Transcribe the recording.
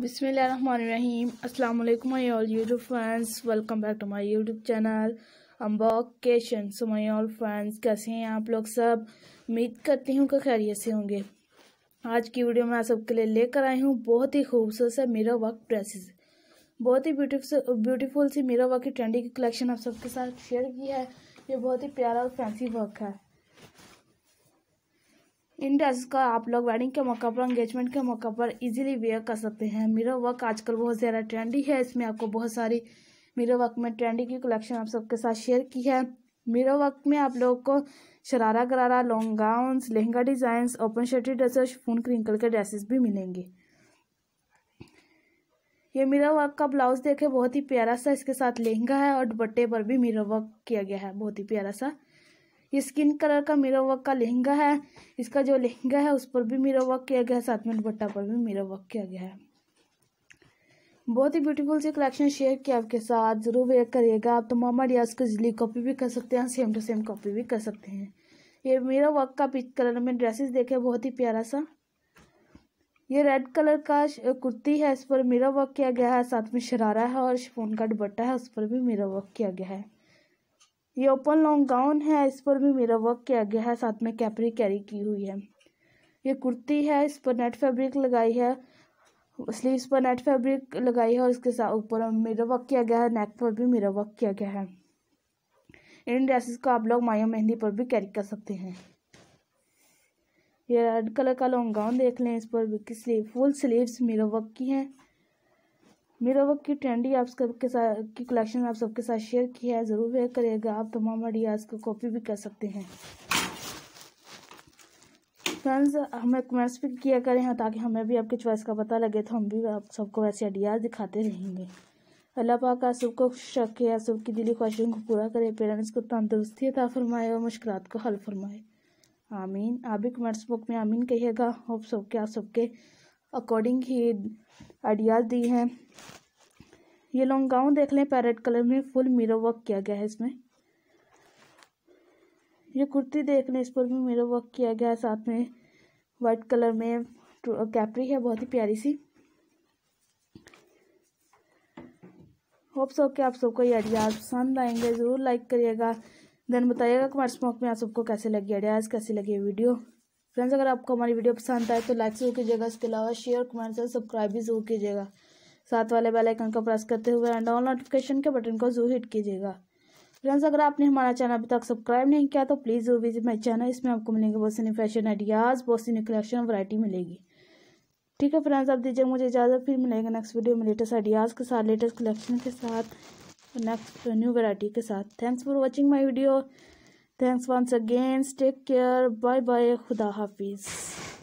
बिसमीम अल्लाम my all YouTube friends welcome back to my YouTube channel अम्बॉकेशन so my all friends कैसे हैं आप लोग सब उम्मीद करती हूँ कि खैरियत से होंगे आज की वीडियो में आप सबके लिए लेकर आई हूँ बहुत ही खूबसूरत सा मेरा वर्क ड्रेसेस बहुत ही ब्यूटीफुल ब्यूटीफुल सी मेरा वर्क की ट्रेंडी की कलेक्शन आप सबके साथ शेयर की है ये बहुत ही प्यारा और फैंसी वर्क है इन ड्रेस का आप लोग वेडिंग के मौका पर एंगेजमेंट के मौका पर इजीली वेयर कर सकते हैं मिरर वर्क आजकल बहुत ज़्यादा ट्रेंडी है इसमें आपको बहुत सारी मिरर वर्क में ट्रेंडी की कलेक्शन आप सबके साथ शेयर की है मिरर वर्क में आप लोगों को sharara gharara long gown lehenga designs open शर्टी ड्रेसेस फून क्रिंकल के ड्रेसेस भी मिलेंगे ये मिरर वर्क का ब्लाउज देखे बहुत ही प्यारा सा इसके साथ लहंगा है और दुपट्टे पर भी मिरर वर्क किया गया है बहुत ही प्यारा सा ये स्किन कलर का मेरा वर्क का लहंगा है इसका जो लहंगा है उस पर भी मेरा वर्क किया गया है साथ में दुपट्टा पर भी मेरा वर्क किया गया है बहुत ही ब्यूटीफुल से कलेक्शन शेयर किया आपके साथ ज़रूर वेयर करिएगा आप तो मामा रियाज को जिली कॉपी भी कर सकते हैं सेम टू सेम कॉपी भी कर सकते हैं ये मेरा वर्क का पिच कलर में ड्रेसेस देखे बहुत ही प्यारा सा ये रेड कलर का कुर्ती है इस पर मेरा वर्क किया गया है साथ में शरारा है और शिफोन का दुपट्टा है उस पर भी मेरा वर्क किया गया है ये ओपन लॉन्ग गाउन है इस पर भी मेरा वर्क किया गया है साथ में कैपरी कैरी की हुई है ये कुर्ती है इस पर नेट फैब्रिक लगाई है स्लीव्स पर नेट फैब्रिक लगाई है और इसके साथ ऊपर मेरा वर्क किया गया है नेक पर भी मेरा वर्क किया गया है इन ड्रेसेस को आप लोग माया मेहंदी पर भी कैरी कर सकते हैं ये रेड कलर का लॉन्ग गाउन देख लें इस पर भी sleeve full sleeves mirror work की हैं मेरा वक्त की ट्रेंडी आप सबके साथ की कलेक्शन आप सबके साथ शेयर किया है ज़रूर वेयर करेगा आप तमाम आइडियाज़ को कॉपी भी कर सकते हैं फ्रेंड्स हमें कमेंट्स भी किया करें हैं हाँ, ताकि हमें भी आपके चॉइस का पता लगे तो हम भी आप सबको वैसे आइडियाज़ दिखाते रहेंगे अल्लाह पाक आप सबको खुश रखे आप सबकी दिली ख्वाहिशों को पूरा करे पेरेंट्स को तंदुरुस्ती अता फरमाए और मुश्किल को हल फरमाए आमीन आप भी कमेंट्स बुक में आमीन कहिएगा होप सबके आप सबके अकॉर्डिंग ही आइडियाज़ दी हैं ये लॉन्ग गाउन देख लें पैरेट कलर में फुल मिरर वर्क किया गया है इसमें ये कुर्ती देख लें इस पर भी मिरर वर्क किया गया है साथ में वाइट कलर में कैपरी है बहुत ही प्यारी सी होप सो कि आप सबको ये आइडियाज पसंद आएंगे ज़रूर लाइक करिएगा देन बताइएगा कमर्स मॉक में आप सबको कैसे लगी आइडियाज़ कैसी लगी वीडियो फ्रेंड्स अगर आपको हमारी वीडियो पसंद आए तो लाइक जरूर कीजिएगा इसके अलावा शेयर कमेंट और सब्सक्राइब भी जरूर कीजिएगा साथ वाले बेल आइकन को प्रेस करते हुए एंड ऑल नोटिफिकेशन के बटन को जरूर हिट कीजिएगा फ्रेंड्स अगर आपने हमारा चैनल अभी तक सब्सक्राइब नहीं किया तो प्लीज़ जरूर विजिट माई चैनल इसमें आपको मिलेंगे बहुत सी फैशन आइडियाज़ बहुत सी कलेक्शन वरायटी मिलेगी ठीक है फ्रेंड्स आप दीजिए मुझे इजाज़त फिर मिलेगा नेक्स्ट वीडियो में लेटेस्ट आइडियाज़ के साथ लेटेस्ट कलेक्शन के साथ नेक्स्ट न्यू वैरायटी के साथ thanks for watching my video Thanks once again. Take care. Bye bye. Khuda Hafiz.